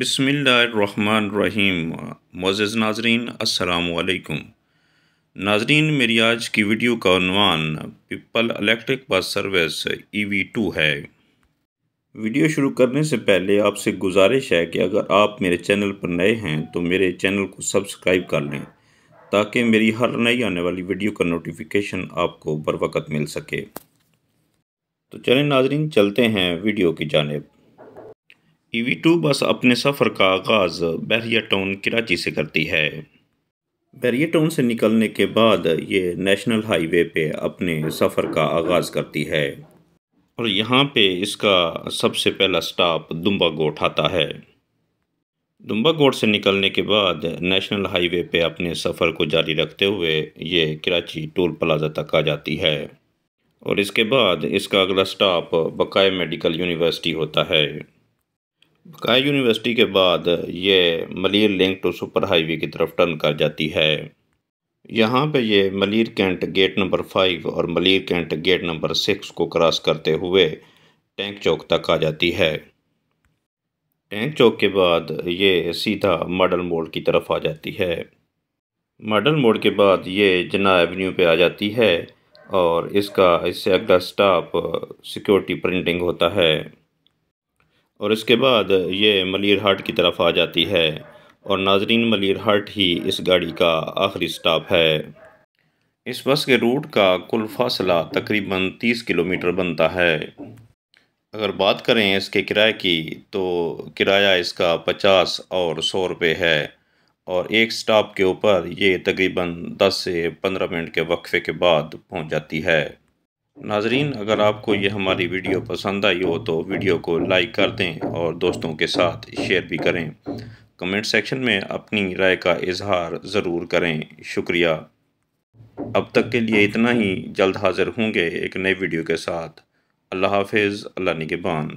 बसमिलीम Moz नाजरीन असलकुम नाजरीन मेरी आज की वीडियो का अनवान people electric bus service E e V two है वीडियो शुरू करने से पहले आपसे गुजारिश है कि अगर आप मेरे चैनल पर नए हैं तो मेरे चैनल को सब्सक्राइब कर लें ताकि मेरी हर नई आने वाली वीडियो का नोटिफिकेशन आपको बर मिल सके तो चलें नाजरीन चलते हैं वीडियो की जानब ईवी टू बस अपने सफ़र का आगाज़ बहरिया टाउन कराची से करती है बहरिया टाउन से निकलने के बाद ये नेशनल हाईवे पे अपने सफ़र का आगाज़ करती है और यहाँ पे इसका सबसे पहला स्टॉप दुम्बा गोट आता है दुम्बा गोट से निकलने के बाद नेशनल हाईवे पे अपने सफ़र को जारी रखते हुए ये कराची टोल प्लाजा तक आ जाती है और इसके बाद इसका अगला स्टॉप बकाए मेडिकल यूनिवर्सिटी होता है काय यूनिवर्सिटी के बाद ये Malir link to super highway की तरफ टर्न कर जाती है यहाँ पे ये Malir cantt gate number five और Malir cantt gate number six को क्रॉस करते हुए टैंक चौक तक आ जाती है टैंक चौक के बाद ये सीधा मॉडल मोड़ की तरफ आ जाती है मॉडल मोड़ के बाद ये जना एवेन्यू पे आ जाती है और इसका इससे अगला स्टाप सिक्योरिटी प्रिंटिंग होता है और इसके बाद ये मलिर हाट की तरफ आ जाती है और नाजरीन मलिर हाट ही इस गाड़ी का आखिरी स्टॉप है इस बस के रूट का कुल फासला तकरीबन 30 किलोमीटर बनता है अगर बात करें इसके किराए की तो किराया इसका 50 और सौ रुपये है और एक स्टॉप के ऊपर ये तकरीबन 10 से 15 मिनट के वक्फे के बाद पहुंच जाती है नाजरीन अगर आपको ये हमारी वीडियो पसंद आई हो तो वीडियो को लाइक कर दें और दोस्तों के साथ शेयर भी करें कमेंट सेक्शन में अपनी राय का इजहार ज़रूर करें शुक्रिया अब तक के लिए इतना ही जल्द हाज़िर होंगे एक नए वीडियो के साथ अल्लाह हाफिज़ अल्लाह निगेबान